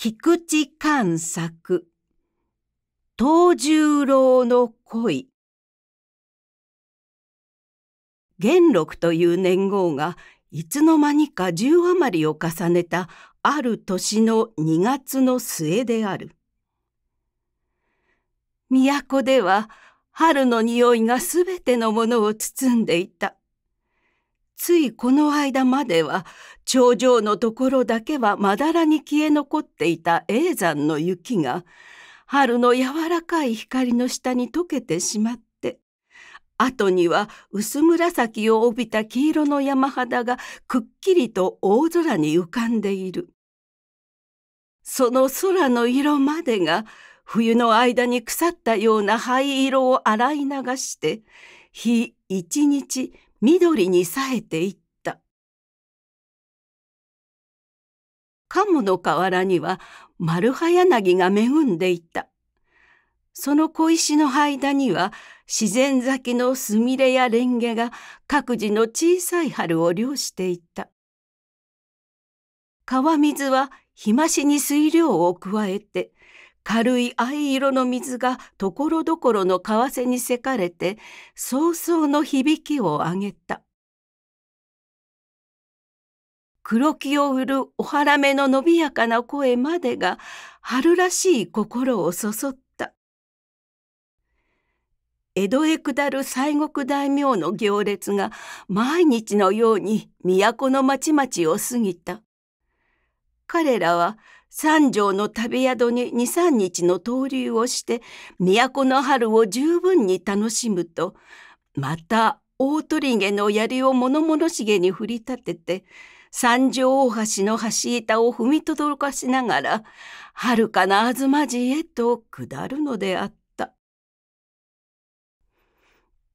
菊池寛作、東十郎の恋。元禄という年号がいつの間にか十余りを重ねたある年の2月の末である。都では春の匂いがすべてのものを包んでいた。ついこの間までは頂上のところだけはまだらに消え残っていた永山の雪が春の柔らかい光の下に溶けてしまって後には薄紫を帯びた黄色の山肌がくっきりと大空に浮かんでいるその空の色までが冬の間に腐ったような灰色を洗い流して日一日緑に冴えていった鴨の河原には丸葉柳が恵んでいたその小石の間には自然咲きのすみれやレンゲが各自の小さい春を漁していた川水は日増しに水量を加えて軽い藍色の水がところどころの為替にせかれて早々の響きを上げた黒木を売るお腹目の伸びやかな声までが春らしい心をそそった江戸へ下る西国大名の行列が毎日のように都の町々を過ぎた彼らは三条の旅宿に二三日の逗留をして都の春を十分に楽しむとまた大鳥毛の槍を物々しげに振り立てて三条大橋の橋板を踏みとどろかしながら遥かな東寺へと下るのであった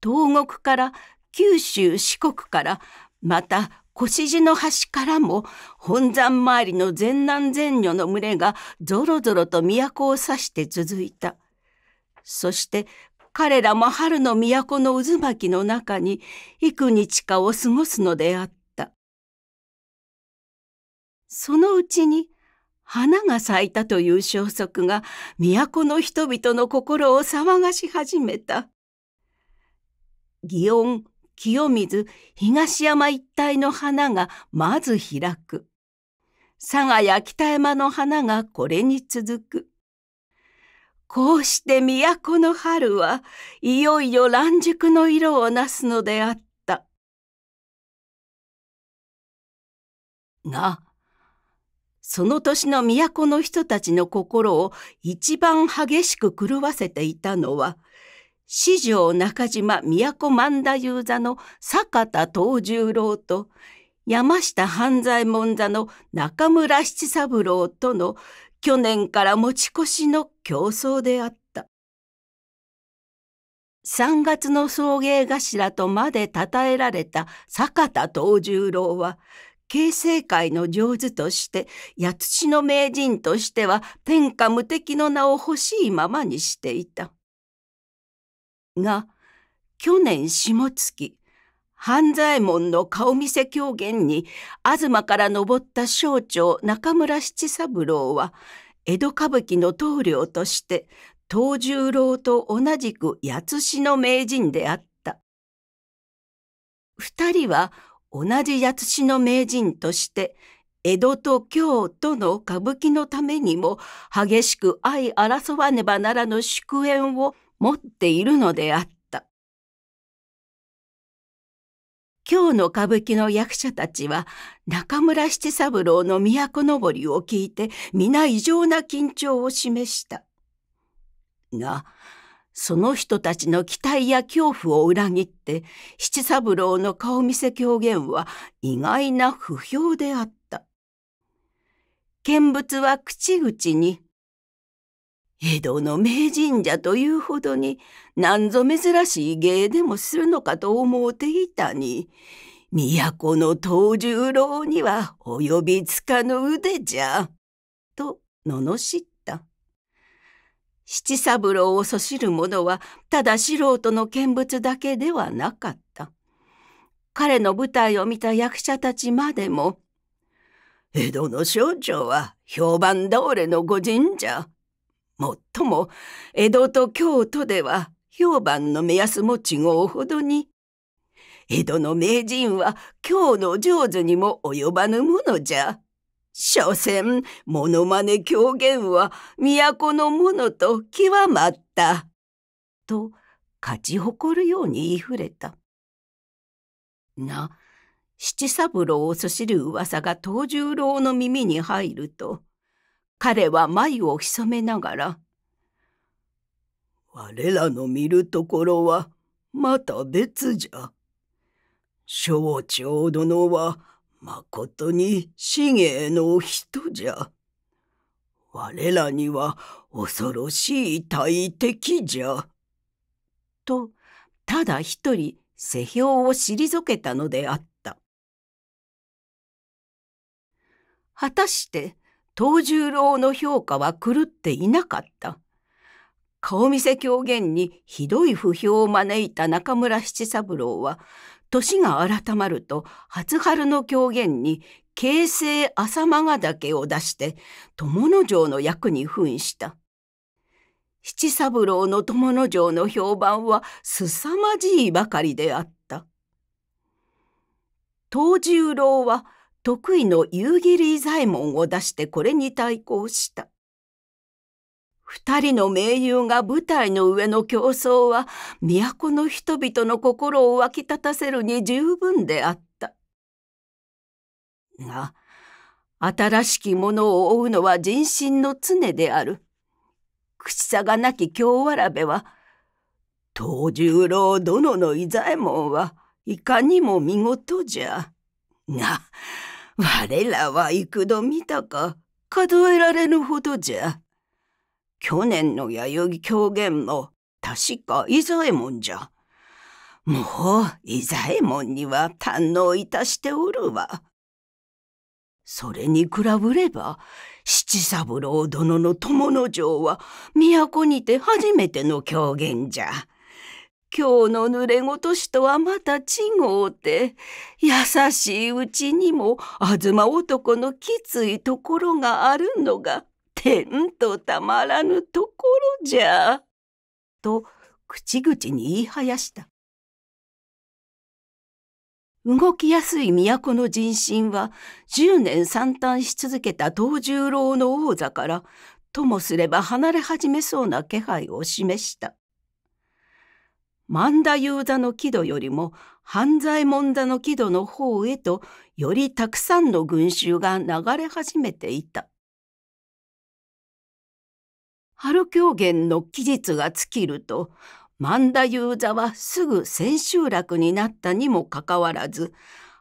東国から九州四国からまた腰地の端からも本山周りの全南全女の群れがぞろぞろと都を指して続いた。そして彼らも春の都の渦巻きの中に幾日かを過ごすのであった。そのうちに花が咲いたという消息が都の人々の心を騒がし始めた。祇園清水、東山一帯の花がまず開く。佐賀や北山の花がこれに続く。こうして都の春はいよいよ乱熟の色をなすのであった。が、その年の都の人たちの心を一番激しく狂わせていたのは、四条中島都万太夫座の坂田藤十郎と山下半左衛門座の中村七三郎との去年から持ち越しの競争であった。三月の送迎頭とまで称えられた坂田藤十郎は、形成会の上手として、八つの名人としては天下無敵の名を欲しいままにしていた。が、去年下月、半左衛門の顔見せ狂言に、東から登った省庁中村七三郎は、江戸歌舞伎の棟梁として、藤十郎と同じく八津の名人であった。二人は同じ八津の名人として、江戸と京都の歌舞伎のためにも激しく相争わねばならぬ祝宴を持っているのであった。今日の歌舞伎の役者たちは中村七三郎の都のぼりを聞いて皆異常な緊張を示した。が、その人たちの期待や恐怖を裏切って七三郎の顔見せ狂言は意外な不評であった。見物は口々に江戸の名神社というほどに何ぞ珍しい芸でもするのかと思うていたに、都の藤十郎には及びつかぬ腕じゃ、と罵った。七三郎をそしる者はただ素人の見物だけではなかった。彼の舞台を見た役者たちまでも、江戸の省庁は評判倒れの御神社。もっとも江戸と京都では評判の目安も違うほどに江戸の名人は京の上手にも及ばぬものじゃ。所詮、ものまね狂言は都のものと極まった。と、勝ち誇るように言いふれた。な、七三郎をそしる噂が藤十郎の耳に入ると、彼は眉を潜めながら、我らの見るところはまた別じゃ。省庁殿はまことに死芸の人じゃ。我らには恐ろしい大敵じゃ。と、ただ一人、世評を退けたのであった。果たして、藤十郎の評価は狂っていなかった。顔見せ狂言にひどい不評を招いた中村七三郎は、年が改まると初春の狂言に京成浅間ヶ岳を出して友之城の役に扮した。七三郎の友之城の評判は凄まじいばかりであった。藤十郎は得意の夕霧左衛門を出してこれに対抗した。二人の名優が舞台の上の競争は都の人々の心を湧き立たせるに十分であった。が、新しきものを追うのは人心の常である。口さがなき京わらべは、藤十郎殿の伊左衛門はいかにも見事じゃ。が、我らは幾度見たか数えられぬほどじゃ。去年の弥生狂言も確か伊左衛門じゃ。もう伊左衛門には堪能いたしておるわ。それに比べれば七三郎殿の友の城は都にて初めての狂言じゃ。今日の濡れごとしとはまた違うて、優しいうちにも、あずま男のきついところがあるのが、天とたまらぬところじゃ。と、口々に言いはやした。動きやすい都の人心は、十年散嘆し続けた藤十郎の王座から、ともすれば離れ始めそうな気配を示した。万田雄座の木戸よりも半左衛門座の木戸の方へとよりたくさんの群衆が流れ始めていた。春狂言の期日が尽きると万田雄座はすぐ千秋楽になったにもかかわらず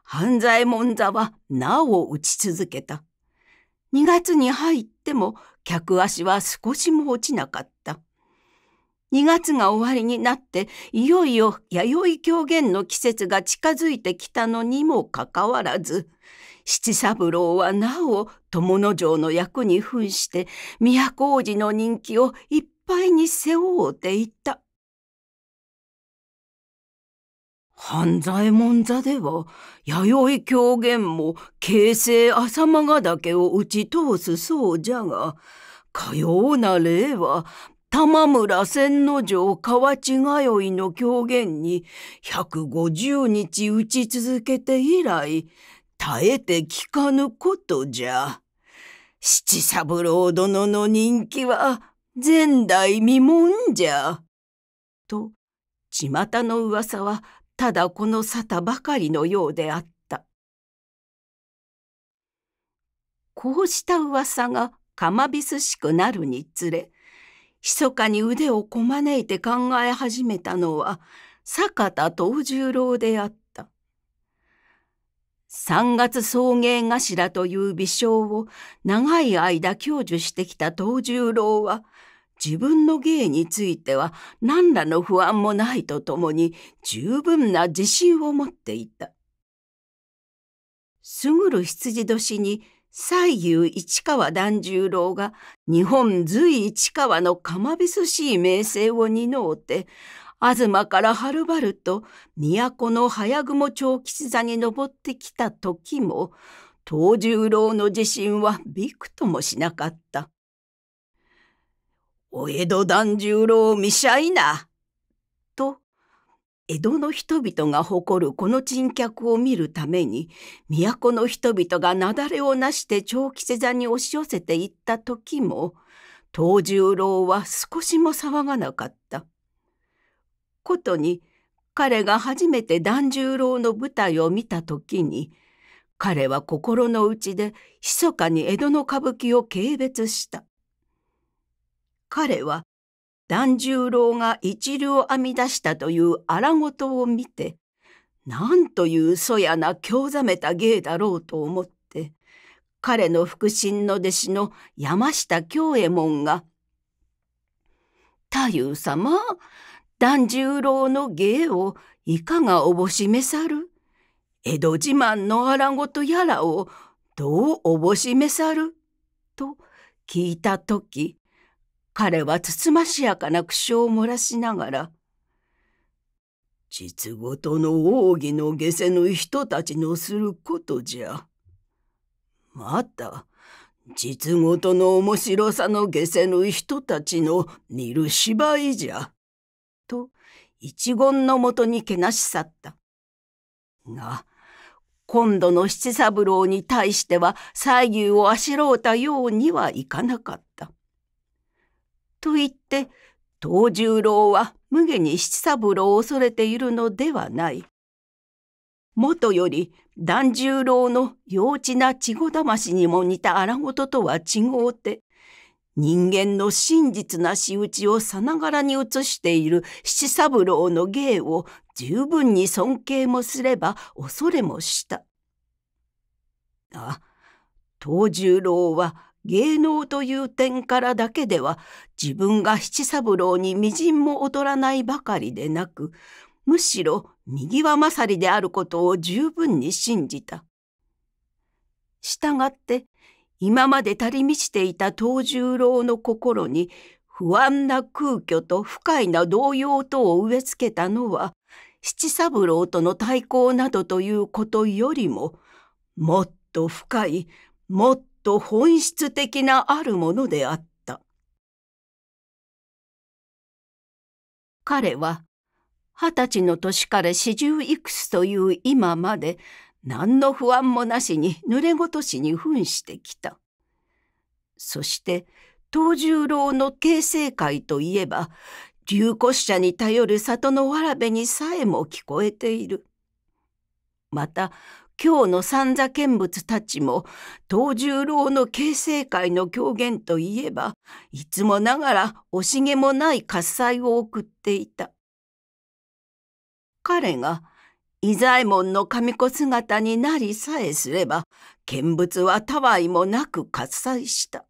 半左衛門座はなお打ち続けた。2月に入っても客足は少しも落ちなかった。2月が終わりになっていよいよ弥生狂言の季節が近づいてきたのにもかかわらず七三郎はなお友之丞の役に扮して都王子の人気をいっぱいに背負うていた。半左衛門座では弥生狂言も形成浅間ヶ岳を打ち通すそうじゃがかような例は玉村千之丞河内通いの狂言に150日打ち続けて以来、耐えて聞かぬことじゃ。七三郎殿の人気は前代未聞じゃ。と、巷の噂はただこの沙汰ばかりのようであった。こうした噂がかまびすしくなるにつれ、密かに腕をこまねいて考え始めたのは坂田藤十郎であった。三月送迎頭という微笑を長い間享受してきた藤十郎は、自分の芸については何らの不安もないとともに十分な自信を持っていた。すぐる羊年に西遊市川團十郎が日本随市川の釜びすしい名声を担うて、東からはるばると都の早雲長吉座に登ってきた時も、藤十郎の自信はびくともしなかった。お江戸團十郎見しゃいな。江戸の人々が誇るこの珍客を見るために都の人々が雪崩をなして長期世座に押し寄せていった時も藤十郎は少しも騒がなかった。ことに彼が初めて團十郎の舞台を見た時に彼は心の内で密かに江戸の歌舞伎を軽蔑した。彼は團十郎が一両編み出したという荒事を見て、なんというそやな興ざめた芸だろうと思って、彼の腹心の弟子の山下京右衛門が、太夫様、團十郎の芸をいかがおぼしめさる江戸自慢の荒事やらをどうおぼしめさると聞いたとき、彼はつつましやかな苦笑を漏らしながら、実ごとの奥義の下世の人たちのすることじゃ。また、実ごとの面白さの下世の人たちの見る芝居じゃ。と、一言のもとにけなし去った。が、今度の七三郎に対しては左右をあしろうたようにはいかなかった。と言って藤十郎は無下に七三郎を恐れているのではない。もとより團十郎の幼稚な稚語魂にも似た荒事とは違うて、人間の真実な仕打ちをさながらに映している七三郎の芸を十分に尊敬もすれば恐れもした。あ、藤十郎は芸能という点からだけでは自分が七三郎に微塵も劣らないばかりでなく、むしろ右は勝りであることを十分に信じた。したがって、今まで足り満ちていた藤十郎の心に不安な空虚と不快な動揺等を植え付けたのは、七三郎との対抗などということよりも、もっと深い、もっと本質的なあるものであった。彼は、二十歳の年から四十いくつという今まで、何の不安もなしに濡れごとしに扮してきた。そして、藤十郎の形成会といえば、流骨者に頼る里のわらべにさえも聞こえている。また、京の三座見物たちも藤十郎の形成会の狂言といえばいつもながら惜しげもない喝采を送っていた彼が伊左衛門の神子姿になりさえすれば見物はたわいもなく喝采した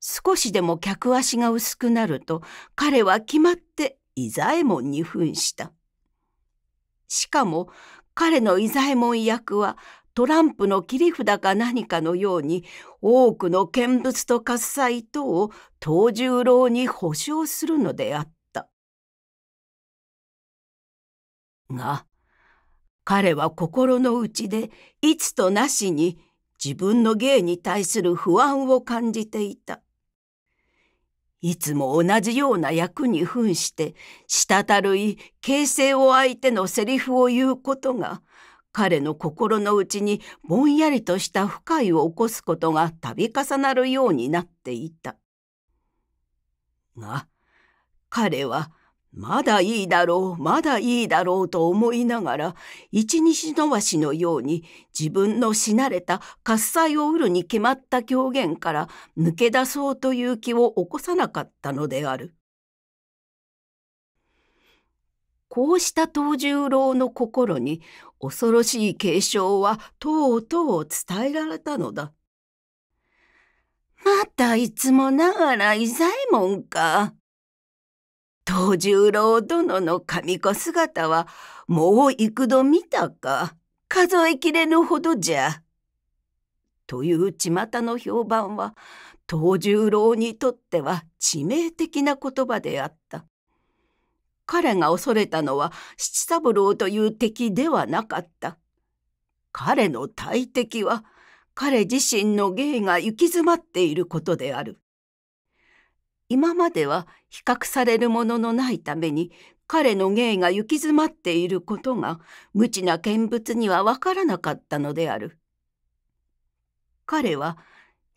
少しでも客足が薄くなると彼は決まって伊左衛門に扮したしかも彼の伊左衛門役はトランプの切り札か何かのように多くの見物と喝采等を藤十郎に保証するのであった。が彼は心の内でいつとなしに自分の芸に対する不安を感じていた。いつも同じような役に扮して、滴るい形勢を相手のセリフを言うことが、彼の心の内にぼんやりとした不快を起こすことが度重なるようになっていた。が、彼はまだいいだろう、まだいいだろうと思いながら、一日のわしのように自分の死なれた喝采を売るに決まった狂言から抜け出そうという気を起こさなかったのである。こうした藤十郎の心に恐ろしい警鐘はとうとう伝えられたのだ。またいつもながら伊左衛門か。藤十郎殿の神子姿はもう幾度見たか数えきれぬほどじゃ。という巷の評判は藤十郎にとっては致命的な言葉であった。彼が恐れたのは七三郎という敵ではなかった。彼の大敵は彼自身の芸が行き詰まっていることである。今までは比較されるもののないために彼の芸が行き詰まっていることが無知な見物には分からなかったのである。彼は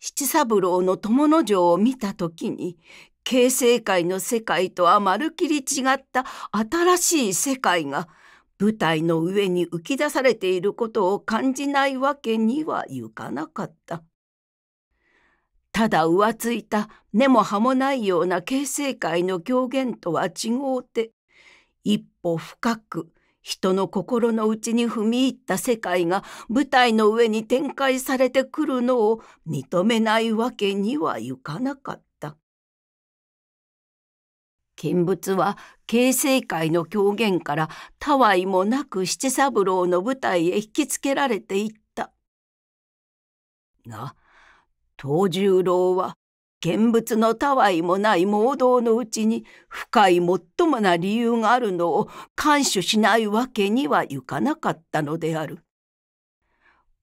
七三郎の友の城を見た時に形成界の世界とはまるきり違った新しい世界が舞台の上に浮き出されていることを感じないわけにはいかなかった。ただ浮ついた根も葉もないような形成界の狂言とは違うて一歩深く人の心の内に踏み入った世界が舞台の上に展開されてくるのを認めないわけにはいかなかった。見物は形成界の狂言からたわいもなく七三郎の舞台へ引きつけられていった。が藤十郎は現物のたわいもない盲導のうちに深いもっともな理由があるのを感守しないわけにはいかなかったのである。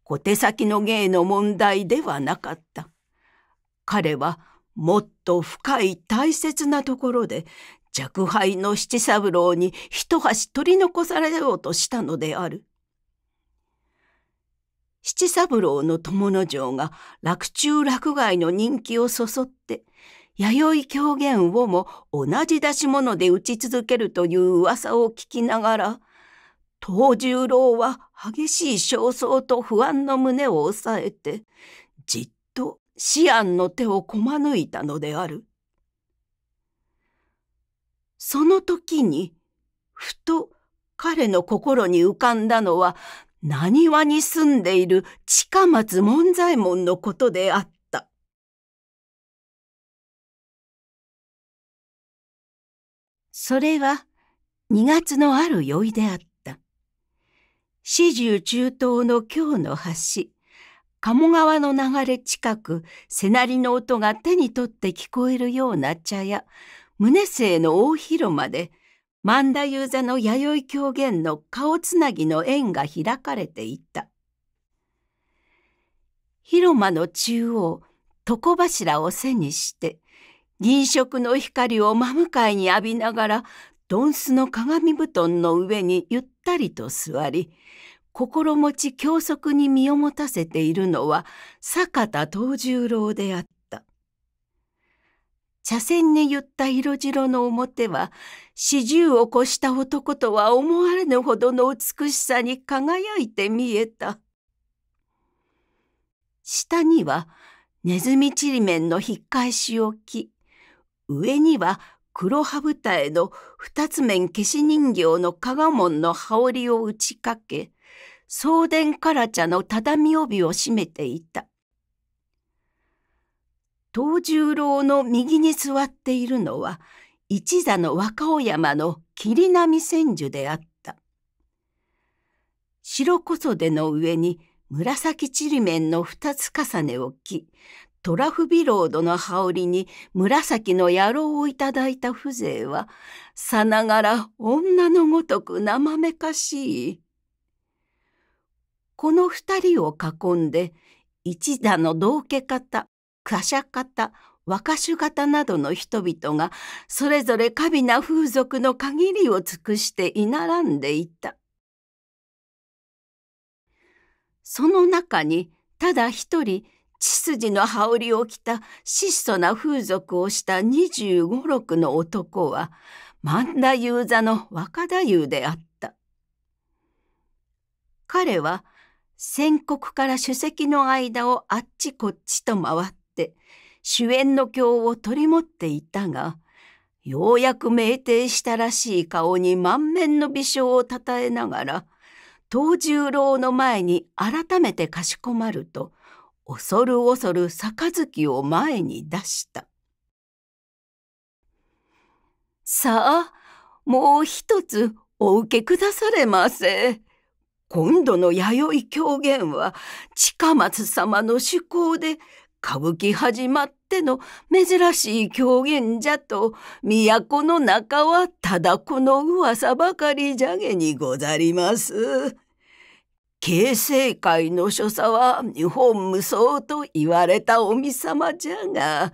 小手先の芸の問題ではなかった。彼はもっと深い大切なところで若輩の七三郎に一箸取り残されようとしたのである。七三郎の友之丞が落中落外の人気をそそって、弥生狂言をも同じ出し物で打ち続けるという噂を聞きながら、藤十郎は激しい焦燥と不安の胸を抑えて、じっと思案の手をこまぬいたのである。その時に、ふと彼の心に浮かんだのは何輪に住んでいる近松門左衛門のことであった。それは二月のある酔いであった。四十中東の京の橋、鴨川の流れ近く、瀬りの音が手に取って聞こえるような茶屋、宗生の大広間で、万田雄座の弥生狂言の顔つなぎの縁が開かれていた。広間の中央、床柱を背にして、銀色の光を真向かいに浴びながら、ドンスの鏡布団の上にゆったりと座り、心持ち教則に身を持たせているのは坂田藤十郎であった。茶筅に言った色白の表は四十を越した男とは思われぬほどの美しさに輝いて見えた。下にはネズミちりめんの引っ返し置き、上には黒羽豚への二つ面消し人形の加賀門の羽織を打ちかけ、送電から茶の畳帯を締めていた。藤十郎の右に座っているのは、一座の若尾山の霧波千樹であった。白そでの上に紫ちりめんの二つ重ねを着、トラフビロードの羽織に紫の野郎をいただいた風情は、さながら女のごとく生めかしい。この二人を囲んで、一座の道家方、貨車方、若手方などの人々がそれぞれ過敏な風俗の限りを尽くして居並んでいた。その中にただ一人血筋の羽織を着た質素な風俗をした25、六の男は万田雄座の若太夫であった。彼は戦国から首席の間をあっちこっちと回って主演の経を取り持っていたが、ようやく酩酊したらしい顔に満面の微笑をたたえながら、藤十郎の前に改めてかしこまると、恐る恐る杯を前に出した。さあ、もう一つお受けくだされませ。今度の弥生狂言は近松様の趣向で歌舞伎始まった。っての珍しい狂言じゃと都の中はただこの噂ばかりじゃげにござります。形成会の所作は日本無双と言われたおみさまじゃが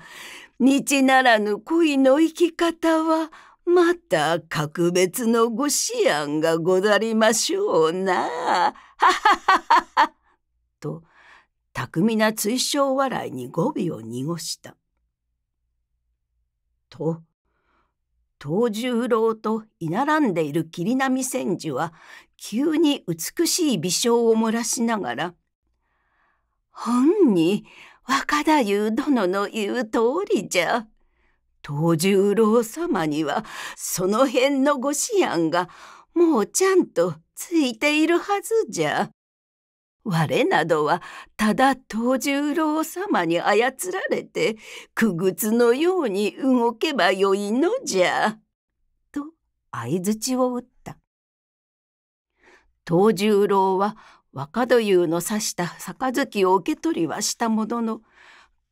日ならぬ恋の生き方はまた格別のご思案がござりましょうな。ははははは。と巧みな追笑笑いに語尾を濁した。と、藤十郎と居並んでいる霧波千寿は急に美しい微笑を漏らしながら、本に若太夫殿の言う通りじゃ。藤十郎様にはその辺のご思案がもうちゃんとついているはずじゃ。我などはただ藤十郎様に操られて、くぐつのように動けばよいのじゃ。と相槌を打った。藤十郎は若土湯の刺した杯を受け取りはしたものの、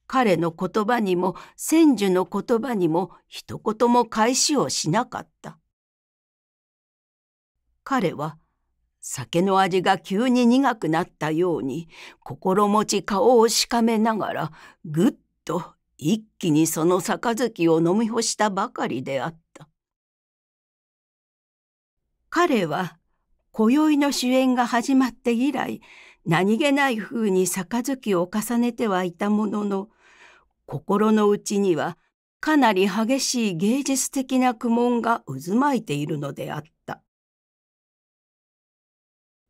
彼の言葉にも千寿の言葉にも一言も返しをしなかった。彼は酒の味が急に苦くなったように心持ち顔をしかめながらぐっと一気にその杯を飲み干したばかりであった彼は今宵の主演が始まって以来何気ない風に杯を重ねてはいたものの心の内にはかなり激しい芸術的な苦悶が渦巻いているのであった。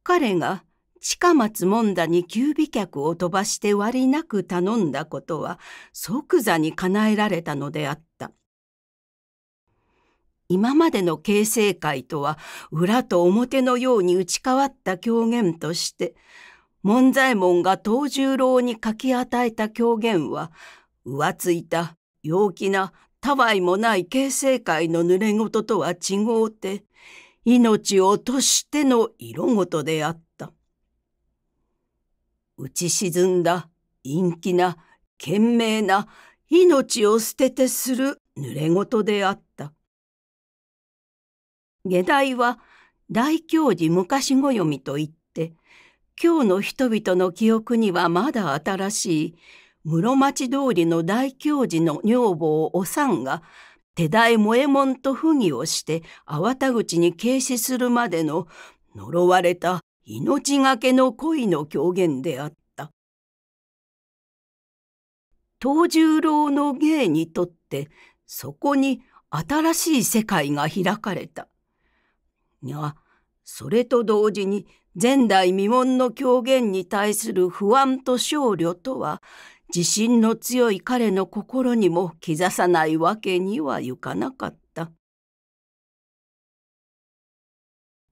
彼が近松門田に給備客を飛ばして割りなく頼んだことは即座に叶えられたのであった。今までの形成会とは裏と表のように打ち変わった狂言として、門左衛門が藤十郎に書き与えた狂言は、浮ついた陽気なたわいもない形成会の濡れ事とは違うて、命をとしての色ごとであった。打ち沈んだ陰気な懸命な命を捨ててする濡れ事であった。下題は大教寺昔暦読みといって、今日の人々の記憶にはまだ新しい、室町通りの大教寺の女房お産が手代萌えもんと不義をして粟田口に軽視するまでの呪われた命がけの恋の狂言であった。藤十郎の芸にとってそこに新しい世界が開かれた。が、それと同時に前代未聞の狂言に対する不安と少慮とは自信の強い彼の心にも刻さないわけにはいかなかった。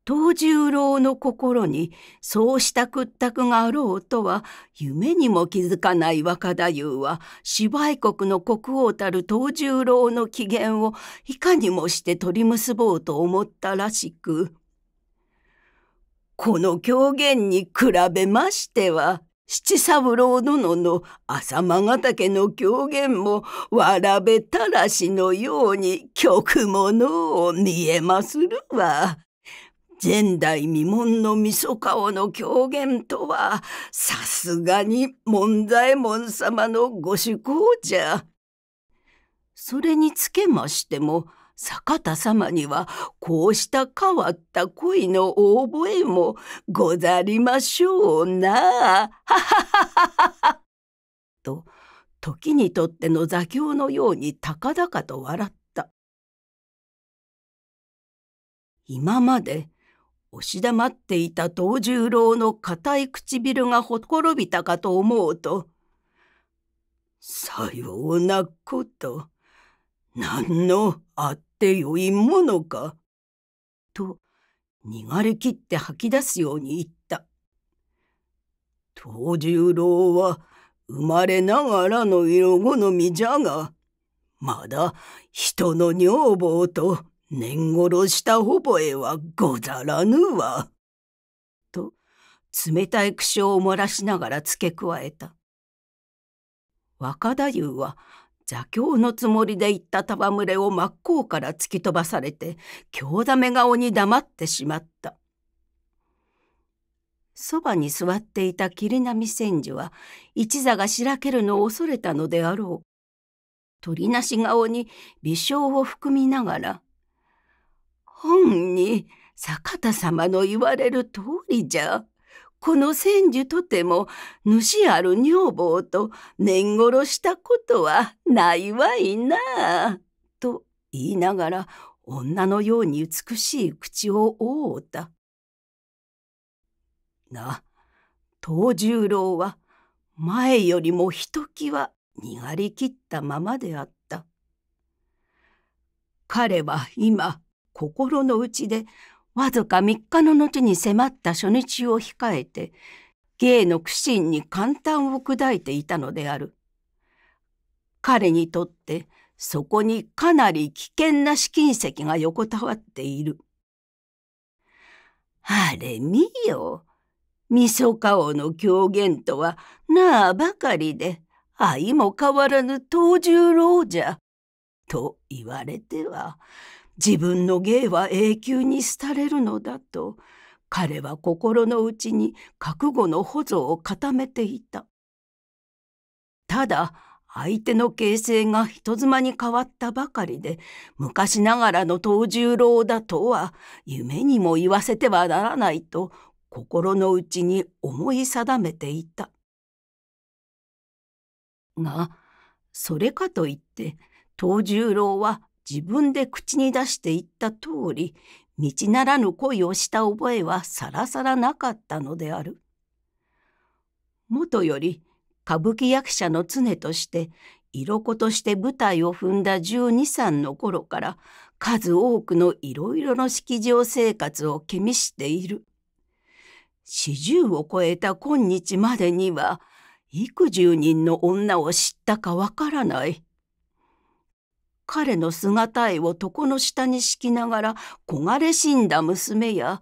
藤十郎の心にそうした屈託があろうとは夢にも気づかない若太夫は芝居国の国王たる藤十郎の機嫌をいかにもして取り結ぼうと思ったらしくこの狂言に比べましては七三郎殿の浅間ヶ岳の狂言もわらべたらしのように曲ものを見えまするわ。前代未聞のみそ顔の狂言とはさすがに門左衛門様のご趣向じゃ。それにつけましても坂田様にはこうした変わった恋の覚えもござりましょうな。と時にとっての座興のように高々と笑った。今まで押し黙っていた藤十郎の固い唇がほころびたかと思うと、さようなこと。何のあっってよいものか。と逃れ切って吐き出すように言った。藤十郎は生まれながらの色好みじゃが、まだ人の女房と年頃した覚えはござらぬわ。と冷たい苦笑を漏らしながら付け加えた。若太夫は座教のつもりで行った戯れを真っ向から突き飛ばされて興だめ顔に黙ってしまったそばに座っていた霧波千住は一座がしらけるのを恐れたのであろう鳥なし顔に微笑を含みながら「本に坂田様の言われる通りじゃ」この千寿とても主ある女房と年頃したことはないわいなあ」と言いながら女のように美しい口を覆うた。な藤十郎は前よりもひときわにがりきったままであった。彼は今心の内でわずか3日の後に迫った初日を控えて、芸の苦心に簡単を砕いていたのである。彼にとってそこにかなり危険な試金石が横たわっている。あれ見よ。みそ顔の狂言とはなあばかりで、相も変わらぬ藤十郎じゃ。と言われては、自分の芸は永久に廃れるのだと彼は心の内に覚悟の保存を固めていた。ただ相手の形勢が人妻に変わったばかりで昔ながらの藤十郎だとは夢にも言わせてはならないと心の内に思い定めていた。がそれかといって藤十郎は自分で口に出して言った通り、道ならぬ恋をした覚えはさらさらなかったのである。もとより歌舞伎役者の常として色子として舞台を踏んだ12、三の頃から数多くのいろいろの式場生活を気にしている。四十を超えた今日までには幾十人の女を知ったかわからない。彼の姿絵を床の下に敷きながら焦がれ死んだ娘や、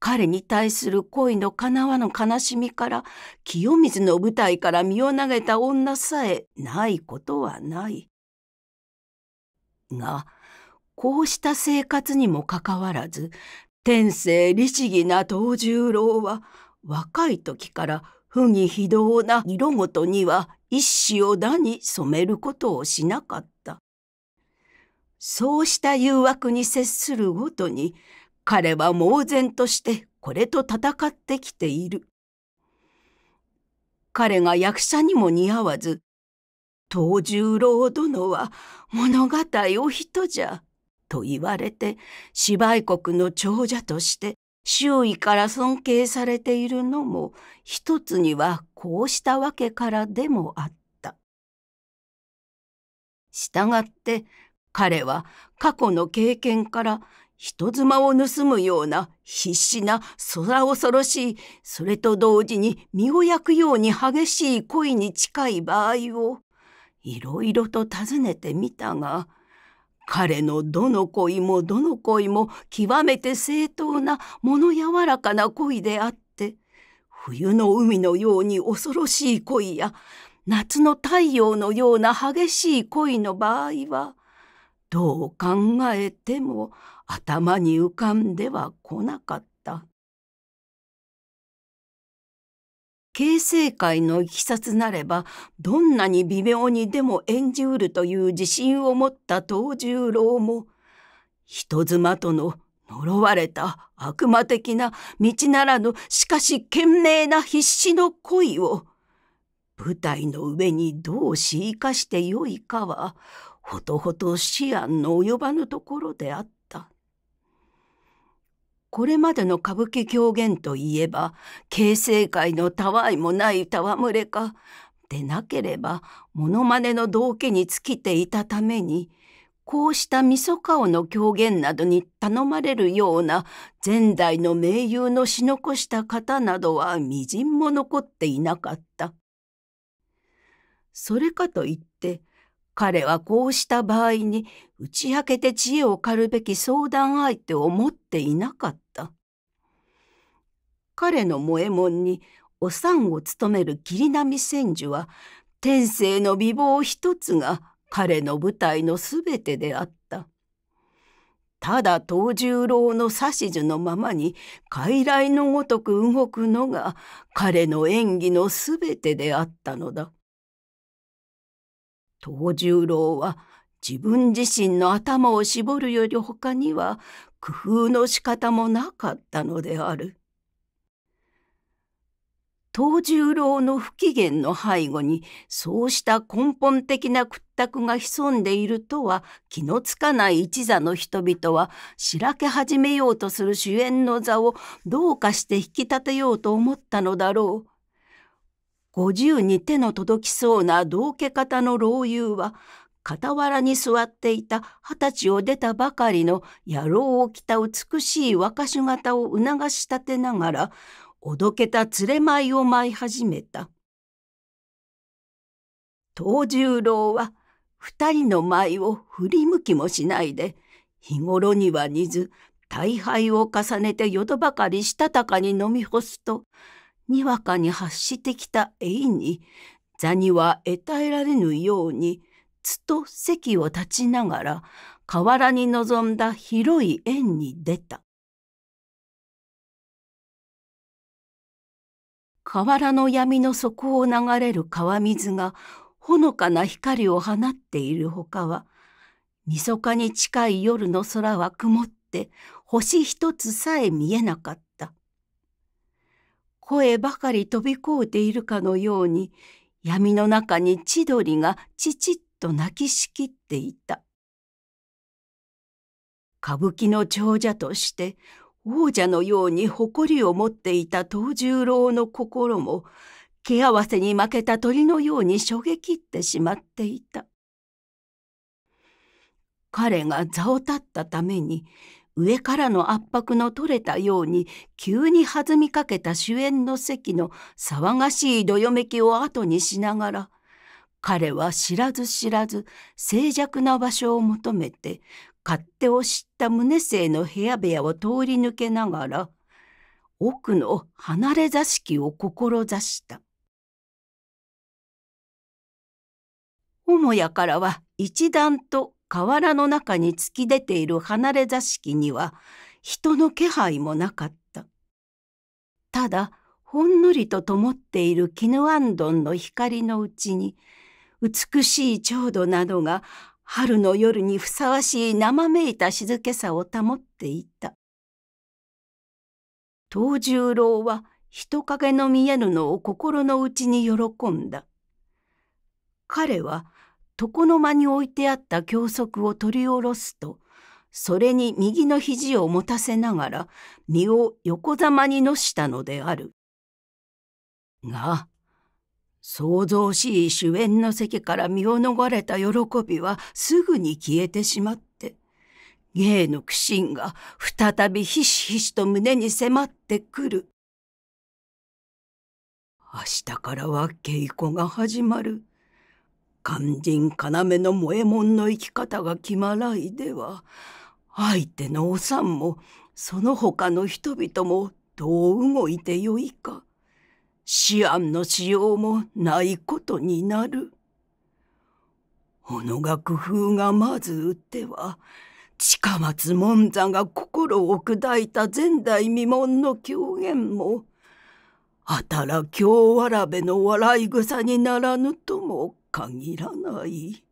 彼に対する恋の叶わぬ悲しみから清水の舞台から身を投げた女さえないことはない。がこうした生活にもかかわらず天性律儀な藤十郎は若い時から不義非道な色ごとには一子をだに染めることをしなかった。そうした誘惑に接するごとに、彼は猛然としてこれと戦ってきている。彼が役者にも似合わず、藤十郎殿は物語お人じゃ、と言われて、芝居国の長者として周囲から尊敬されているのも、一つにはこうしたわけからでもあった。したがって、彼は過去の経験から人妻を盗むような必死な空恐ろしい、それと同時に身を焼くように激しい恋に近い場合を、いろいろと尋ねてみたが、彼のどの恋もどの恋も極めて正当な物柔らかな恋であって、冬の海のように恐ろしい恋や、夏の太陽のような激しい恋の場合は、どう考えても頭に浮かんではこなかった形成界のいきさつなればどんなに微妙にでも演じうるという自信を持った藤十郎も人妻との呪われた悪魔的な道ならぬしかし懸命な必死の恋を舞台の上にどうし生かしてよいかはほとほと思案の及ばぬところであった。これまでの歌舞伎狂言といえば、形成界のたわいもない戯れか、でなければ、ものまねの道家に尽きていたために、こうしたみそかおの狂言などに頼まれるような前代の名優のし残した方などはみじんも残っていなかった。それかといって彼はこうした場合に打ち明けて知恵を借るべき相談相手を持っていなかった。彼の萌えもんにお産を務める桐波千寿は天性の美貌一つが彼の舞台のすべてであった。ただ藤十郎の指図のままに傀儡のごとく動くのが彼の演技のすべてであったのだ。藤十郎は自分自身の頭を絞るより他には工夫の仕方もなかったのである。藤十郎の不機嫌の背後にそうした根本的な屈託が潜んでいるとは気のつかない一座の人々は白け始めようとする主演の座をどうかして引き立てようと思ったのだろう。五十に手の届きそうな道家方の老友は、傍らに座っていた二十歳を出たばかりの野郎を着た美しい若手型を促し立てながら、おどけた連れ舞を舞い始めた。藤十郎は二人の舞を振り向きもしないで、日頃には似ず、大敗を重ねて淀ばかりしたたかに飲み干すと、にわかに発してきた栄に座には得耐えられぬようにつと席を立ちながら河原に臨んだ広い縁に出た河原の闇の底を流れる川水がほのかな光を放っているほかはそかに近い夜の空は曇って星一つさえ見えなかった声ばかり飛び交うているかのように、闇の中に千鳥がちちっと泣きしきっていた。歌舞伎の長者として王者のように誇りを持っていた藤十郎の心も、気合わせに負けた鳥のようにしょげきってしまっていた。彼が座を立ったために、上からの圧迫の取れたように急に弾みかけた主演の席の騒がしいどよめきを後にしながら彼は知らず知らず静寂な場所を求めて勝手を知った宗姓の部屋部屋を通り抜けながら奥の離れ座敷を志した。母屋からは一段と河原の中に突き出ている離れ座敷には人の気配もなかった。ただほんのりと灯っている絹あんどんの光のうちに美しい浄土などが春の夜にふさわしい生めいた静けさを保っていた。藤十郎は人影の見えぬのを心の内に喜んだ。彼は床の間に置いてあった教則を取り下ろすと、それに右の肘を持たせながら身を横ざまにのしたのである。が、創造しい主演の席から身を逃れた喜びはすぐに消えてしまって、芸の苦心が再びひしひしと胸に迫ってくる。明日からは稽古が始まる。肝心要の萌えんの生き方が決まらいでは相手のおさんもその他の人々もどう動いてよいか思案のしようもないことになる。小野が工夫がまず打っては近松門座が心を砕いた前代未聞の狂言もあたら京わらべの笑い草にならぬとも限らない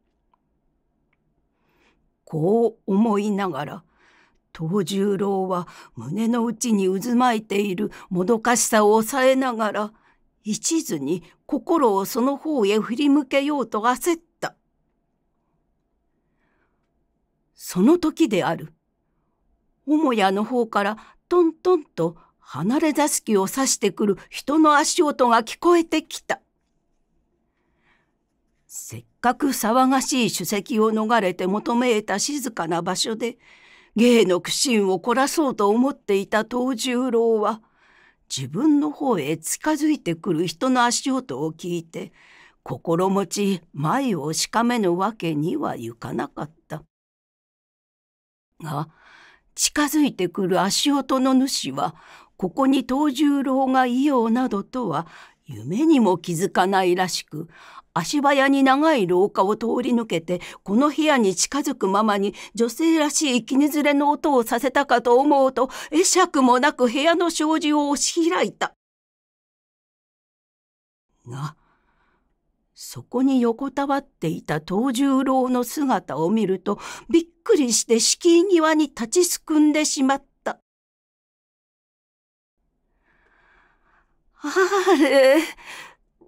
こう思いながら藤十郎は胸の内に渦巻いているもどかしさを抑えながら一途に心をその方へ振り向けようと焦ったその時である母屋の方からトントンと離れ座敷を指してくる人の足音が聞こえてきた。せっかく騒がしい主席を逃れて求め得た静かな場所で芸の苦心を凝らそうと思っていた藤十郎は自分の方へ近づいてくる人の足音を聞いて心持ち前をしかめぬわけにはいかなかった。が近づいてくる足音の主はここに藤十郎がいようなどとは夢にも気づかないらしく足早に長い廊下を通り抜けて、この部屋に近づくままに女性らしい絹ずれの音をさせたかと思うと、会釈もなく部屋の障子を押し開いた。が、そこに横たわっていた藤十郎の姿を見ると、びっくりして敷居際に立ちすくんでしまった。あれ、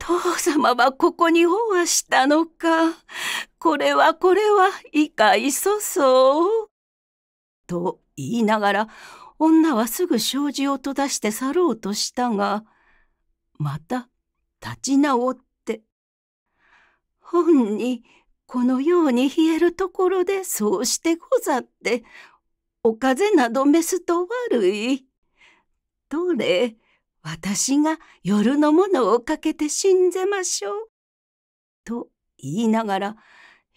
父様はここにおわしたのか。これはこれは、いかいそそう。と言いながら、女はすぐ障子を閉ざして去ろうとしたが、また立ち直って、本にこのように冷えるところでそうしてござって、お風邪など召すと悪い。どれ、私が夜のものをかけて死んぜましょう。と言いながら、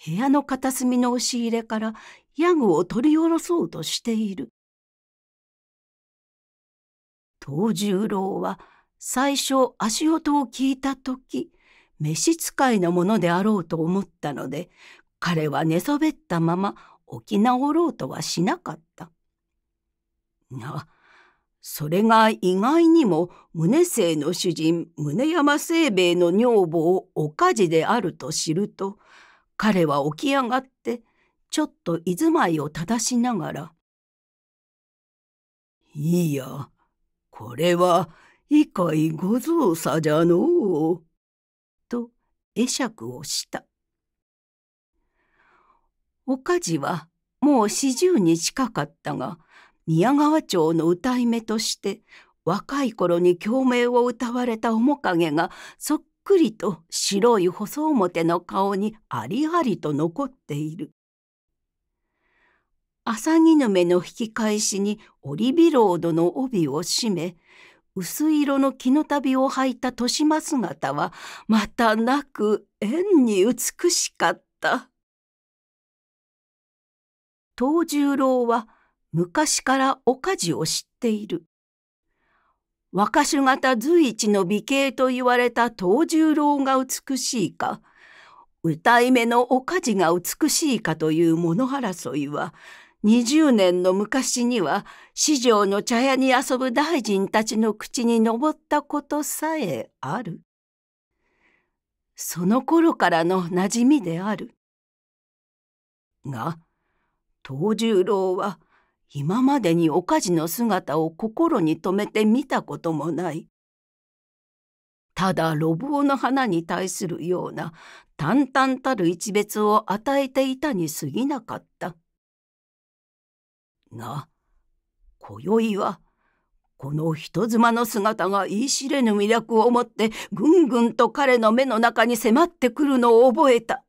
部屋の片隅の押し入れからヤグを取り下ろそうとしている。藤十郎は最初足音を聞いた時、召使いのものであろうと思ったので、彼は寝そべったまま起き直ろうとはしなかった。が、それが意外にも宗生の主人宗山清兵衛の女房おかじであると知ると彼は起き上がってちょっと居住まいを正しながら「いやこれは以下ご造作じゃのう」と会釈をした。おかじはもう四十に近かったが宮川町の歌い目として若い頃に共鳴を歌われた面影がそっくりと白い細表の顔にありありと残っている。朝木ぬめの引き返しに織ビロードの帯を締め、薄色の木の旅を履いた豊島姿は、またなく縁に美しかった。藤十郎は昔からお家事を知っている。若手型随一の美形と言われた藤十郎が美しいか、歌い目のおかじが美しいかという物争いは、20年の昔には市場の茶屋に遊ぶ大臣たちの口に上ったことさえある。その頃からの馴染みである。が、藤十郎は今までにおかじの姿を心に留めて見たこともない。ただ、路傍の花に対するような淡々たる一別を与えていたに過ぎなかった。が、今宵は、この人妻の姿が言い知れぬ魅力を持ってぐんぐんと彼の目の中に迫ってくるのを覚えた。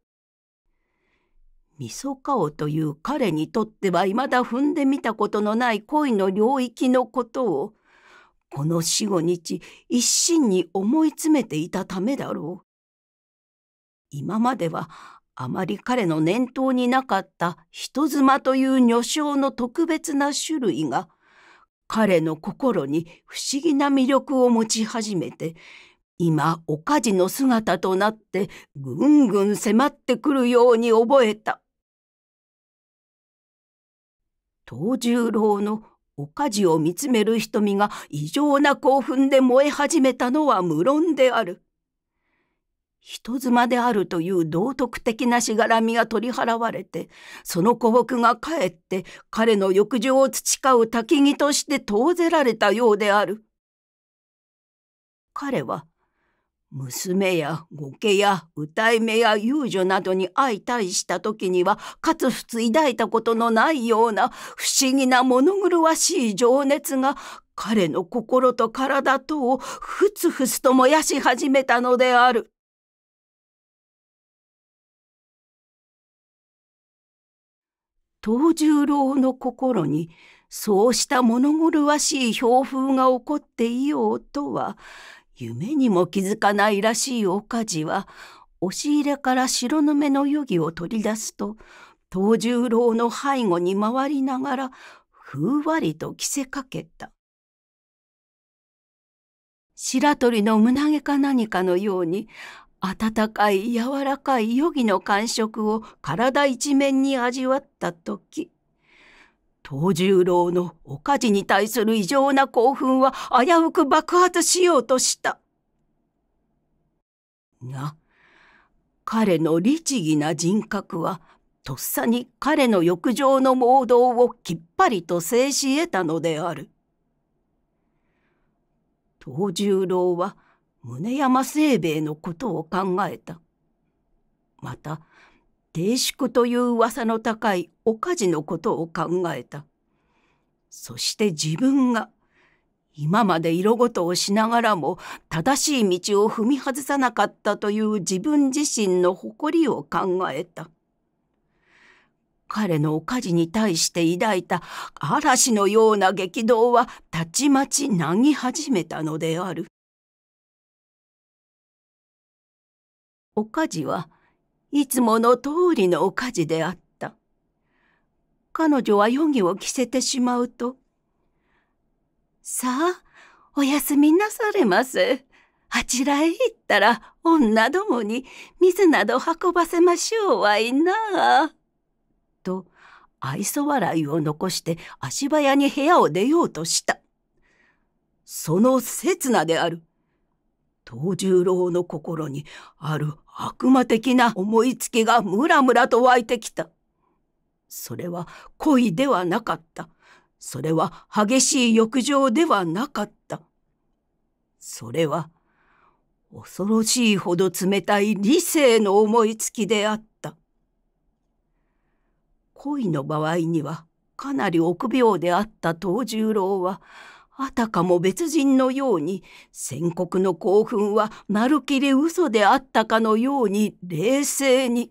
みそかおという彼にとってはいまだ踏んでみたことのない恋の領域のことを、この四五日一心に思い詰めていたためだろう。今まではあまり彼の念頭になかった人妻という女性の特別な種類が、彼の心に不思議な魅力を持ち始めて、今、おかじの姿となって、ぐんぐん迫ってくるように覚えた。藤十郎のおかじを見つめる瞳が異常な興奮で燃え始めたのは無論である。人妻であるという道徳的なしがらみが取り払われて、その古木がかえって彼の欲情を培う焚き木として遠ぜられたようである。彼は娘や御家や歌い目や遊女などに相対した時にはかつ普通抱いたことのないような不思議な物狂しい情熱が彼の心と体とをふつふつと燃やし始めたのである。藤十郎の心にそうした物狂わしい標風が起こっていようとは夢にも気づかないらしいおかじは、押し入れから白ぬめのよぎを取り出すと、藤十郎の背後に回りながら、ふんわりと着せかけた。白鳥の胸毛か何かのように、温かい柔らかい余儀の感触を体一面に味わった時、藤十郎のお家事に対する異常な興奮は危うく爆発しようとした。が、彼の律儀な人格は、とっさに彼の欲情の盲導をきっぱりと制し得たのである。藤十郎は宗山清兵衛のことを考えた。また、低粛という噂の高いおかじのことを考えた。そして自分が今まで色ごとをしながらも正しい道を踏み外さなかったという自分自身の誇りを考えた。彼のおかじに対して抱いた嵐のような激動はたちまちなぎ始めたのである。おかじはいつもの通りのお家事であった。彼女はヨ儀を着せてしまうと、さあ、おやすみなされませ。あちらへ行ったら女どもに水など運ばせましょうわいな。と、愛想笑いを残して足早に部屋を出ようとした。その刹那である。藤十郎の心にある悪魔的な思いつきがムラムラと湧いてきた。それは恋ではなかった。それは激しい欲情ではなかった。それは恐ろしいほど冷たい理性の思いつきであった。恋の場合にはかなり臆病であった藤十郎はあたかも別人のように、宣告の興奮はまるきり嘘であったかのように冷静に。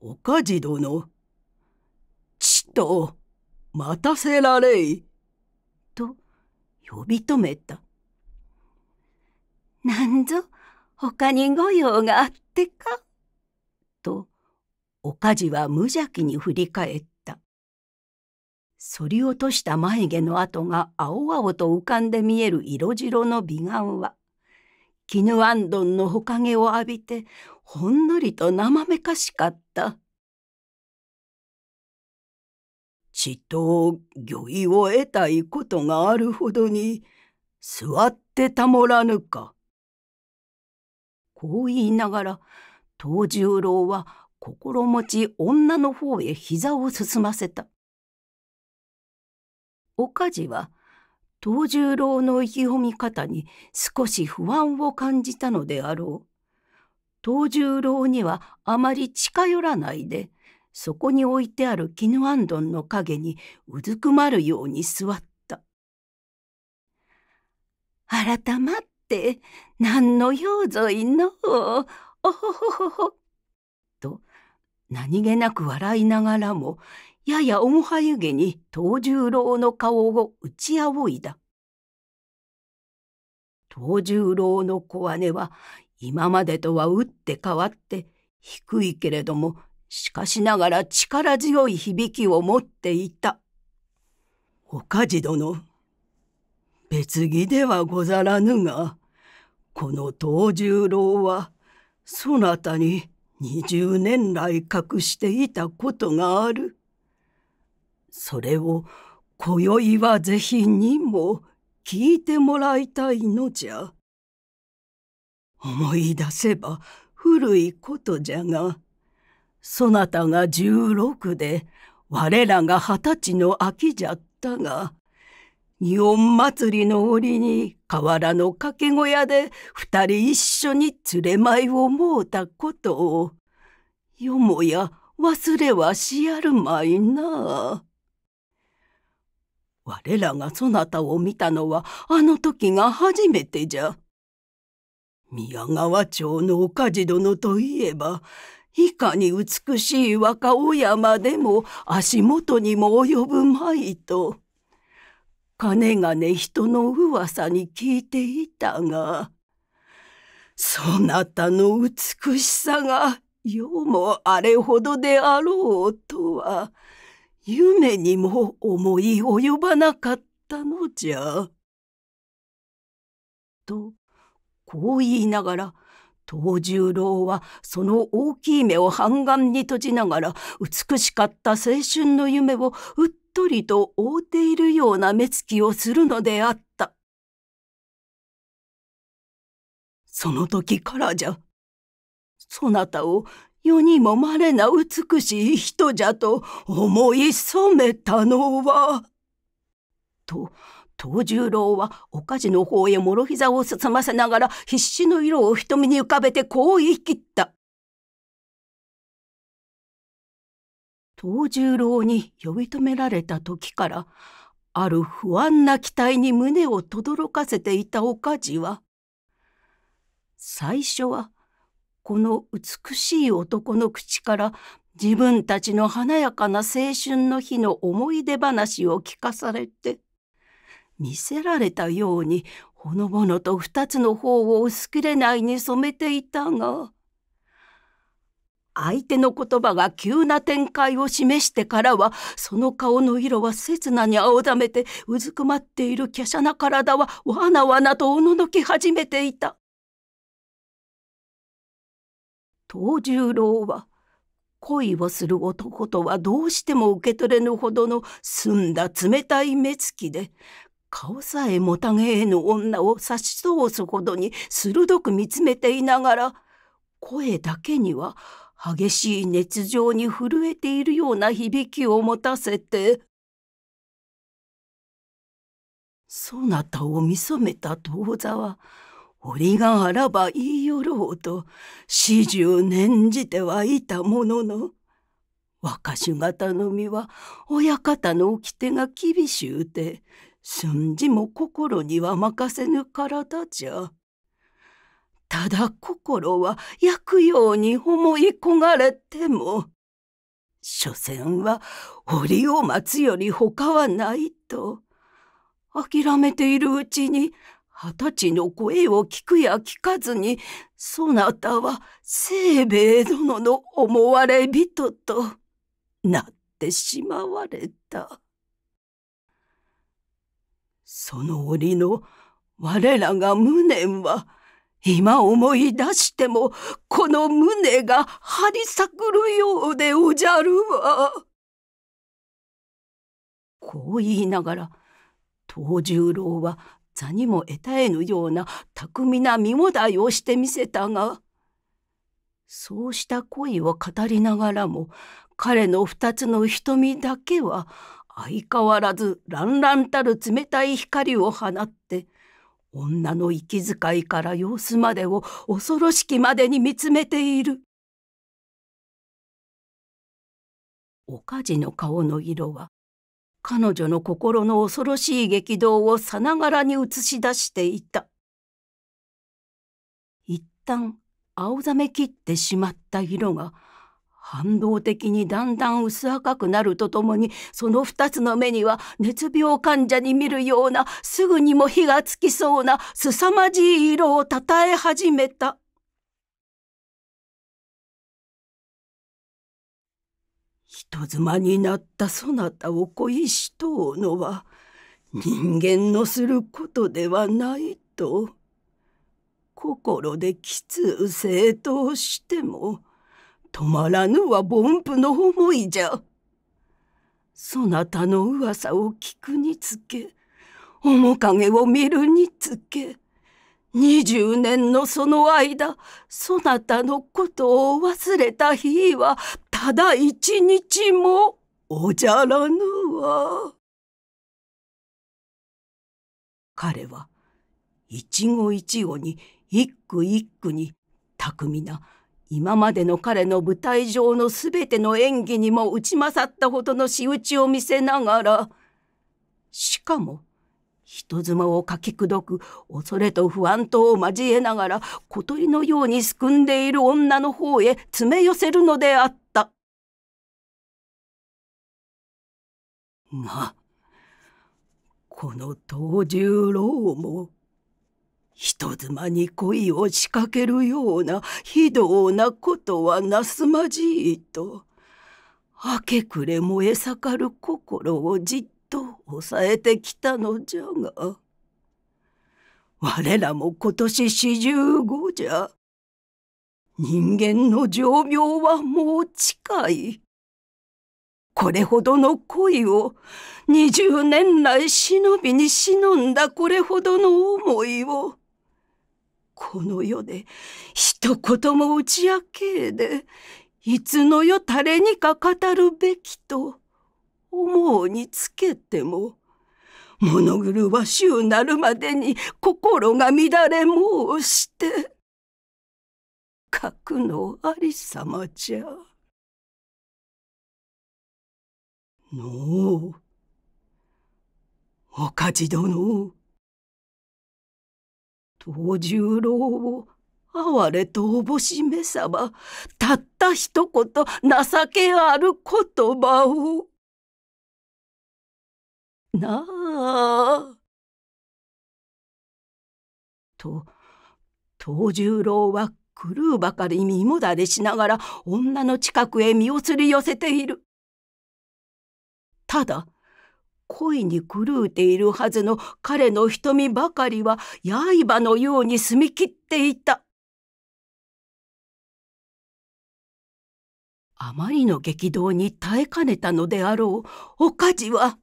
おかじ殿、ちと、待たせられい。と、呼び止めた。なんぞ、他に御用があってか。と、おかじは無邪気に振り返っ反り落とした眉毛の跡が青々と浮かんで見える色白の美顔は、絹あんどんのほかげを浴びて、ほんのりと生めかしかった。血と御意を得たいことがあるほどに、座ってたもらぬか。こう言いながら、藤十郎は心持ち女の方へ膝を進ませた。おかじは藤十郎の意気込み方に少し不安を感じたのであろう。藤十郎にはあまり近寄らないで、そこに置いてある絹あんどんの陰にうずくまるように座った。改まって何の用ぞいのおほほほほ。と何気なく笑いながらもやや重はゆげに藤十郎の顔を打ち仰いだ。藤十郎の小姉は今までとは打って変わって低いけれどもしかしながら力強い響きを持っていた。おかじ殿、別儀ではござらぬが、この藤十郎は、そなたに二十年来隠していたことがある。それを今宵はぜひにも聞いてもらいたいのじゃ。思い出せば古いことじゃが、そなたが十六で、我らが二十歳の秋じゃったが、日本祭りの折に河原の掛け小屋で二人一緒に連れ舞をもうたことを、よもや忘れはしやるまいなあ。我らがそなたを見たのはあの時が初めてじゃ。宮川町の岡家事殿といえば、いかに美しい若尾山でも足元にも及ぶまいと。かねがね人の噂に聞いていたが、そなたの美しさがよもあれほどであろうとは、夢にも思い及ばなかったのじゃ。と、こう言いながら、藤十郎はその大きい目を半眼に閉じながら、美しかった青春の夢をうっとりと覆っているような目つきをするのであった。その時からじゃ、そなたを世にもれな美しい人じゃと思い染めたのは。と、藤十郎はおかじの方へ諸膝を進ませながら必死の色を瞳に浮かべてこう言い切った。藤十郎に呼び止められた時から、ある不安な期待に胸を轟かせていたおかじは、最初はこの美しい男の口から自分たちの華やかな青春の日の思い出話を聞かされて、見せられたようにほのぼのと二つの方を薄くれないに染めていたが、相手の言葉が急な展開を示してからは、その顔の色は刹那に青ざめて、うずくまっている華奢な体はわなわなとおののき始めていた。藤十郎は恋をする男とはどうしても受け取れぬほどの澄んだ冷たい目つきで顔さえもたげえぬ女を差し通すほどに鋭く見つめていながら声だけには激しい熱情に震えているような響きを持たせてそなたを見初めた当座は折があらば言いよろうと始終念じてはいたものの若手方の身は親方の掟が厳しゅうて寸じも心には任せぬ体じゃ。ただ心は焼くように思い焦がれても、所詮は折を待つより他はないと、諦めているうちに二十歳の声を聞くや聞かずに、そなたは清兵衛殿の思われ人となってしまわれた。その折の我らが無念は、今思い出しても、この胸が張り裂くるようでおじゃるわ。こう言いながら、藤十郎は座にも得たえぬような巧みな身もだいをしてみせたが、そうした恋を語りながらも、彼の二つの瞳だけは相変わらず乱々たる冷たい光を放って、女の息遣いから様子までを恐ろしきまでに見つめている。おかじの顔の色は彼女の心の恐ろしい激動をさながらに映し出していた。一旦青ざめきってしまった色が反動的にだんだん薄赤くなるとともにその二つの目には熱病患者に見るようなすぐにも火がつきそうな凄まじい色をたたえ始めた。人妻になったそなたを恋しとうのは人間のすることではないと心できつ正当しても止まらぬは凡夫の思いじゃそなたの噂を聞くにつけ面影を見るにつけ二十年のその間そなたのことを忘れた日はただ一日もおじゃらぬわ。彼は一期一会に一句一句に巧みな今までの彼の舞台上のすべての演技にも打ち勝ったほどの仕打ちを見せながらしかも人妻をかきくどく恐れと不安とを交えながら小鳥のようにすくんでいる女の方へ詰め寄せるのであったがこの藤十郎も人妻に恋を仕掛けるような非道なことはなすまじいと明け暮れ燃え盛る心をじっ抑えてきたのじゃが我らも今年四十五じゃ人間の常病はもう近いこれほどの恋を二十年来忍びに忍んだこれほどの思いをこの世で一言も打ち明けでいつの世誰にか語るべきと思うにつけても物狂わしゅうなるまでに心が乱れ申して書くのありさまじゃ。のうおかじ殿藤十郎を哀れとおぼしめさばたった一言情けある言葉を。なあ。と、藤十郎は狂うばかり身もだれしながら女の近くへ身をすり寄せている。ただ、恋に狂うているはずの彼の瞳ばかりは刃のように澄み切っていた。あまりの激動に耐えかねたのであろう、おかじは、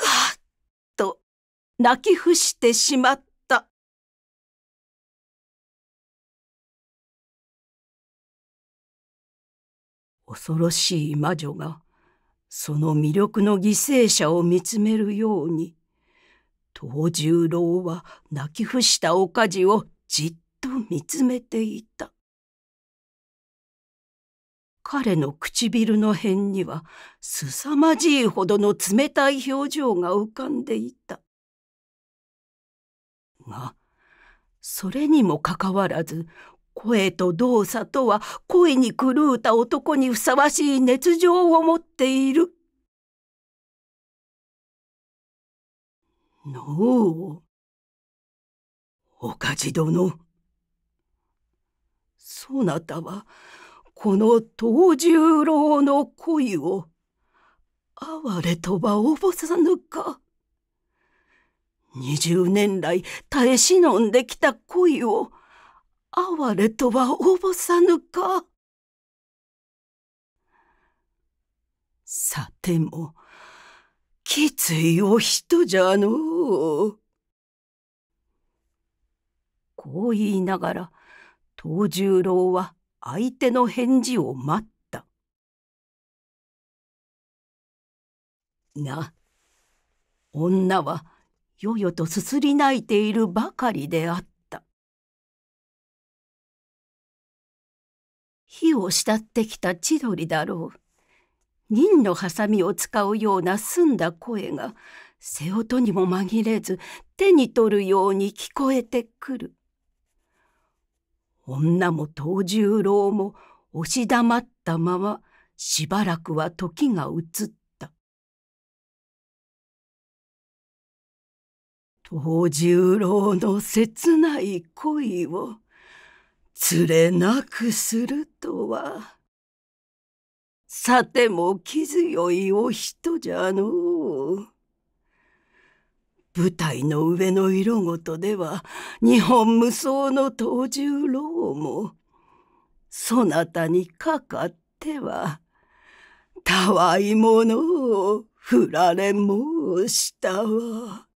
はっと泣き伏してしまった。恐ろしい魔女がその魅力の犠牲者を見つめるように藤十郎は泣き伏したおかじをじっと見つめていた。彼の唇の辺には凄まじいほどの冷たい表情が浮かんでいた。が、それにもかかわらず、声と動作とは恋に狂うた男にふさわしい熱情を持っている。のう、おかじ殿。そなたは、この藤十郎の恋を、哀れとはおぼさぬか。二十年来耐え忍んできた恋を、哀れとはおぼさぬか。さても、きついお人じゃのう。こう言いながら、藤十郎は相手の返事を待ったな女はよよとすすり泣いているばかりであった火を慕ってきた千鳥だろう忍のハサミを使うような澄んだ声が背音にも紛れず手に取るように聞こえてくる。女も藤十郎も押し黙ったまましばらくは時が移った藤十郎の切ない恋を連れなくするとはさても気強いお人じゃのう。舞台の上の色ごとでは日本無双の藤十郎もそなたにかかってはたわいものを振られ申したわ。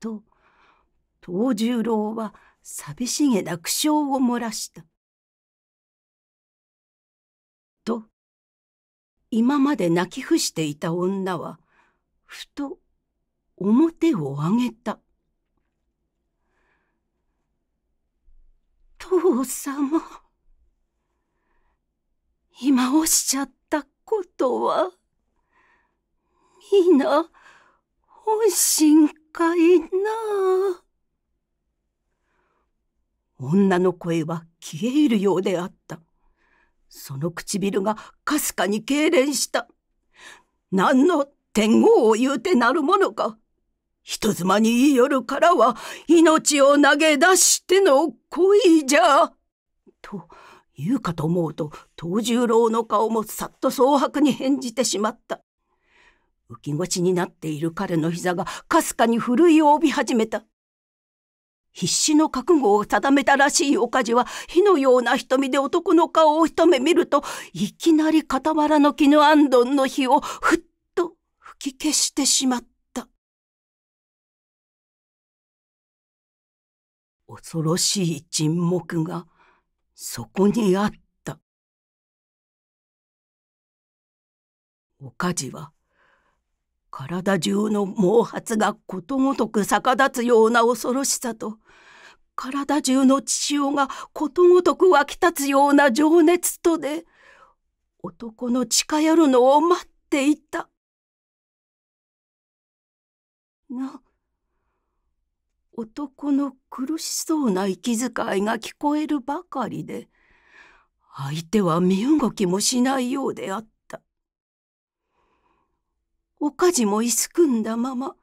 と藤十郎は寂しげな苦笑を漏らした。と今まで泣き伏していた女はふと表を上げた。父様、今おっしゃったことは、皆、本心かいな女の声は消え入るようであった。その唇がかすかに痙攣した。何の天皇を言うてなるものか。人妻に言いよるからは命を投げ出しての恋じゃ。と言うかと思うと藤十郎の顔もさっと蒼白に返じてしまった。浮き腰になっている彼の膝がかすかに震いを帯び始めた。必死の覚悟を定めたらしいおかじは火のような瞳で男の顔を一目見るといきなり傍らの絹あんどんの火をふっと吹き消してしまった。恐ろしい沈黙がそこにあった。おかじは体中の毛髪がことごとく逆立つような恐ろしさと体中の血潮がことごとく湧き立つような情熱とで男の近寄るのを待っていた。な男の苦しそうな息遣いが聞こえるばかりで、相手は身動きもしないようであった。おかじもいすくんだまま、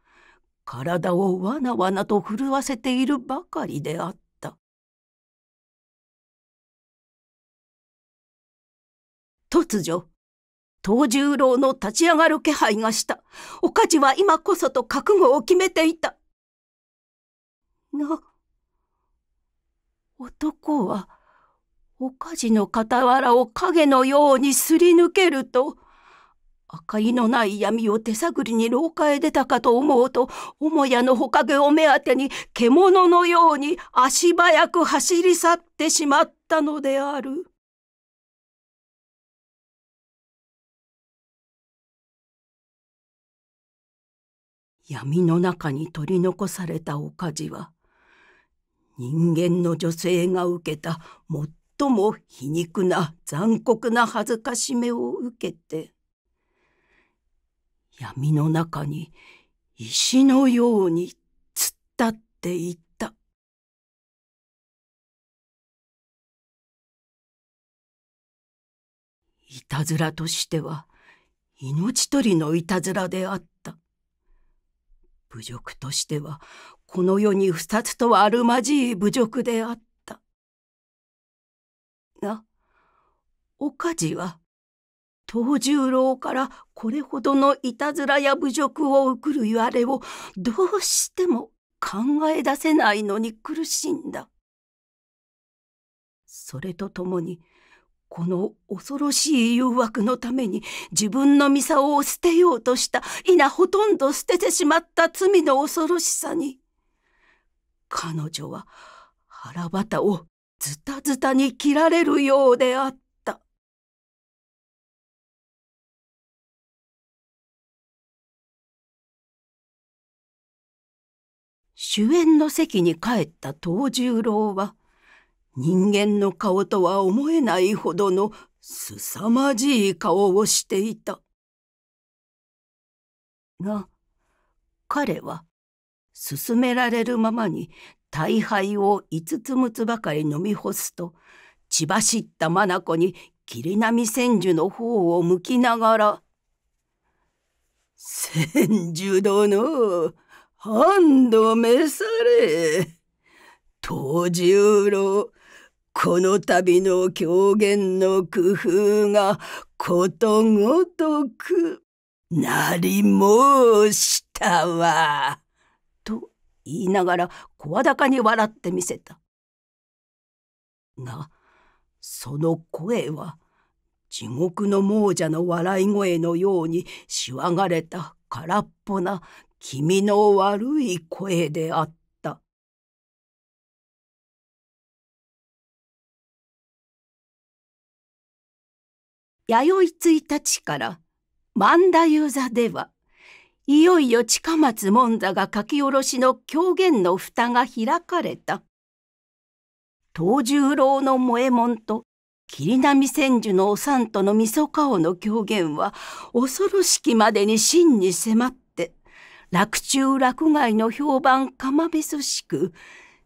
体をわなわなと震わせているばかりであった。突如、藤十郎の立ち上がる気配がした。おかじは今こそと覚悟を決めていた。な。男は、おかじの傍らを影のようにすり抜けると、明かりのない闇を手探りに廊下へ出たかと思うと、母屋のほかげを目当てに獣のように足早く走り去ってしまったのである。闇の中に取り残されたおかじは、人間の女性が受けた最も皮肉な残酷な恥ずかしめを受けて闇の中に石のように突っ立っていた。いたずらとしては命取りのいたずらであった侮辱としてはこの世に二つとはあるまじい侮辱であった。が、おかじは、藤十郎からこれほどのいたずらや侮辱を送るいわれをどうしても考え出せないのに苦しんだ。それとともに、この恐ろしい誘惑のために自分のミサを捨てようとした、否ほとんど捨ててしまった罪の恐ろしさに、彼女は腹ばたをズタズタに切られるようであった。主演の席に帰った藤十郎は人間の顔とは思えないほどの凄まじい顔をしていた。が彼は勧められるままに大杯を五つ六つばかり飲み干すと血走った眼に霧波千住の方を向きながら「千住殿半度召され藤十郎この度の狂言の工夫がことごとくなり申したわ」。言いながら声高に笑ってみせた。がその声は地獄の亡者の笑い声のようにしわがれた空っぽな気味の悪い声であった。弥生1日から万田ユーザではいよいよ近松門座が書き下ろしの狂言の蓋が開かれた。藤十郎の萌えもんと霧波千住のおさんとのみそ顔の狂言は恐ろしきまでに真に迫って落中落外の評判かまびそしく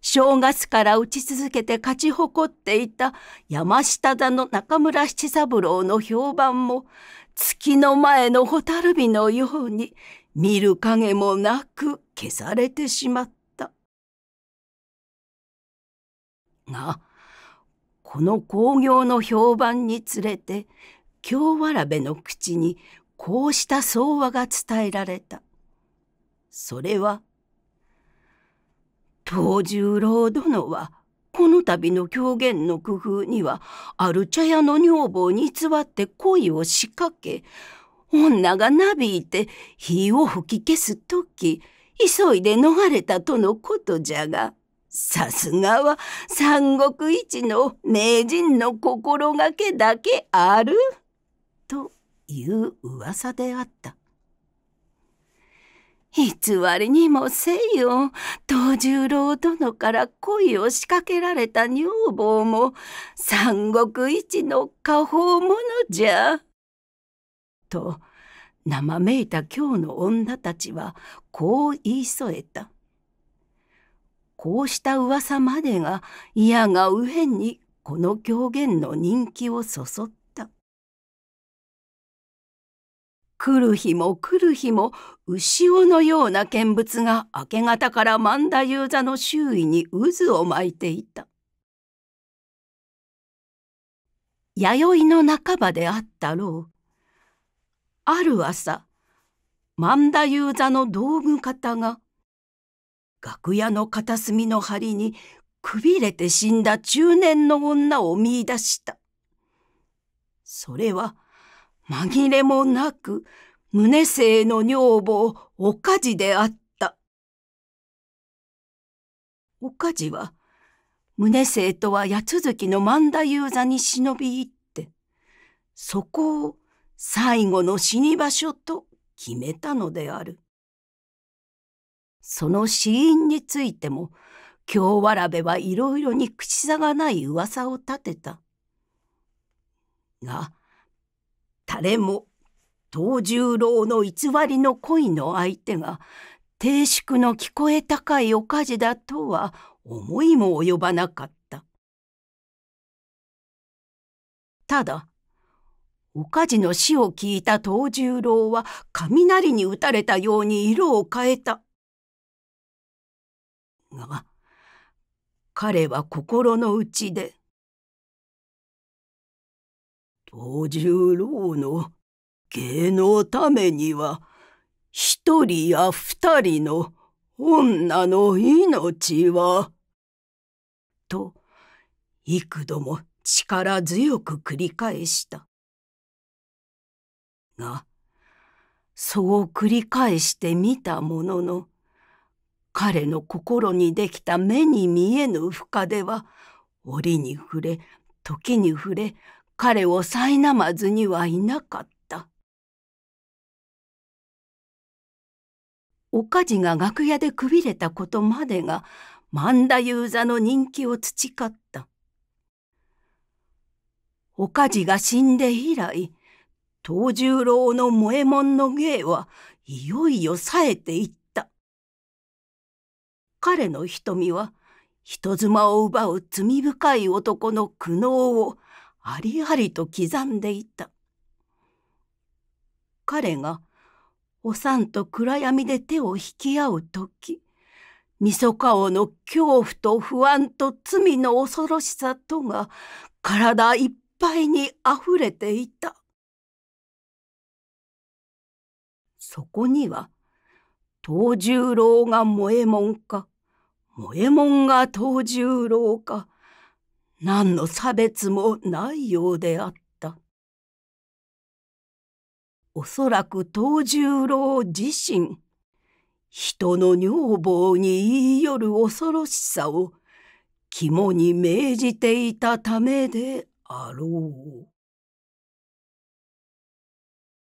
正月から打ち続けて勝ち誇っていた山下田の中村七三郎の評判も月の前の蛍火のように見る影もなく消されてしまった。が、この興行の評判につれて、京わらべの口にこうした相話が伝えられた。それは、藤十郎殿は、この度の狂言の工夫には、ある茶屋の女房に座って恋を仕掛け、女がなびいて火を吹き消す時急いで逃れたとのことじゃがさすがは三国一の名人の心がけだけあるという噂であった。偽りにもせよ藤十郎殿から恋を仕掛けられた女房も三国一の家宝者じゃ。と生めいた今日の女たちはこう言い添えた。こうした噂までが嫌が右辺にこの狂言の人気をそそった。来る日も来る日も牛尾のような見物が明け方から万田雄座の周囲に渦を巻いていた。弥生の半ばであったろう。ある朝万田雄座の道具方が楽屋の片隅の梁にくびれて死んだ中年の女を見出した。それは紛れもなく宗生の女房おかじであった。おかじは宗生とは八続きの万田雄座に忍び入ってそこを最後の死に場所と決めたのである。その死因についても京わらべはいろいろに口差がない噂を立てた。が誰も藤十郎の偽りの恋の相手が低粛の聞こえ高いおかじだとは思いも及ばなかった。ただおかじの死を聞いた藤十郎は雷に打たれたように色を変えた。が、彼は心の内で、藤十郎の芸のためには、一人や二人の女の命は、と、幾度も力強く繰り返した。が、そう繰り返してみたものの、彼の心にできた目に見えぬ深手は、折に触れ、時に触れ、彼を苛まずにはいなかった。おかじが楽屋でくびれたことまでが、万田雄座の人気を培った。おかじが死んで以来、藤十郎の萌えんの芸はいよいよ冴えていった。彼の瞳は人妻を奪う罪深い男の苦悩をありありと刻んでいた。彼がおさんと暗闇で手を引き合う時、みそ顔の恐怖と不安と罪の恐ろしさとが体いっぱいに溢れていた。そこには、藤十郎が萌えもんか、萌えもんが藤十郎か、何の差別もないようであった。おそらく藤十郎自身、人の女房に言い寄る恐ろしさを肝に銘じていたためであろう。